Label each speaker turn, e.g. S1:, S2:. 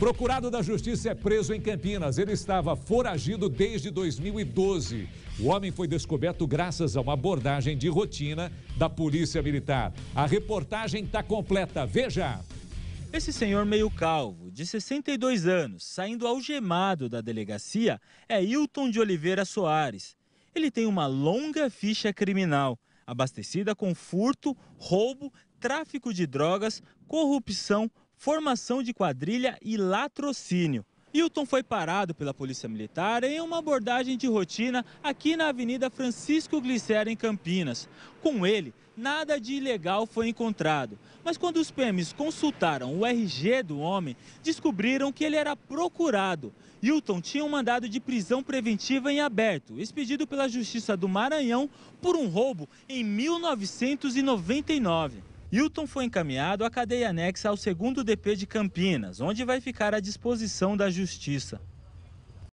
S1: Procurado da Justiça é preso em Campinas. Ele estava foragido desde 2012. O homem foi descoberto graças a uma abordagem de rotina da Polícia Militar. A reportagem está completa. Veja! Esse senhor meio calvo, de
S2: 62 anos, saindo algemado da delegacia, é Hilton de Oliveira Soares. Ele tem uma longa ficha criminal, abastecida com furto, roubo, tráfico de drogas, corrupção, formação de quadrilha e latrocínio. Hilton foi parado pela Polícia Militar em uma abordagem de rotina aqui na Avenida Francisco Glicério, em Campinas. Com ele, nada de ilegal foi encontrado. Mas quando os PMs consultaram o RG do homem, descobriram que ele era procurado. Hilton tinha um mandado de prisão preventiva em aberto, expedido pela Justiça do Maranhão por um roubo em 1999. Hilton foi encaminhado à cadeia anexa ao segundo DP de Campinas, onde vai ficar à disposição da Justiça.